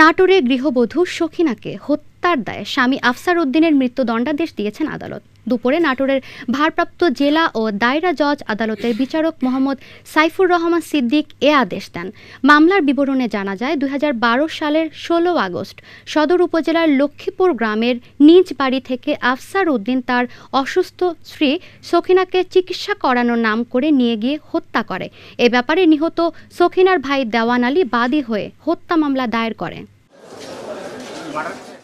নাটোরে গৃহবধূ সখিনাকে হত্যা হত্যার দায়ে স্বামী আফসার উদ্দিনের মৃত্যুদণ্ডাদেশ দিয়েছেন আদালত দুপুরে নাটোরের ভারপ্রাপ্ত জেলা ও দায়রা জজ আদালতের বিচারক মোহাম্মদ সাইফুর রহমান সিদ্দিক এ আদেশ দেন মামলার বিবরণে জানা যায় দুই সালের ষোলো আগস্ট সদর উপজেলার লক্ষ্মীপুর গ্রামের নিজ বাড়ি থেকে আফসার উদ্দিন তার অসুস্থ স্ত্রী সখিনাকে চিকিৎসা করানোর নাম করে নিয়ে গিয়ে হত্যা করে এ ব্যাপারে নিহত সখিনার ভাই দেওয়ান আলী বাদী হয়ে হত্যা মামলা দায়ের করে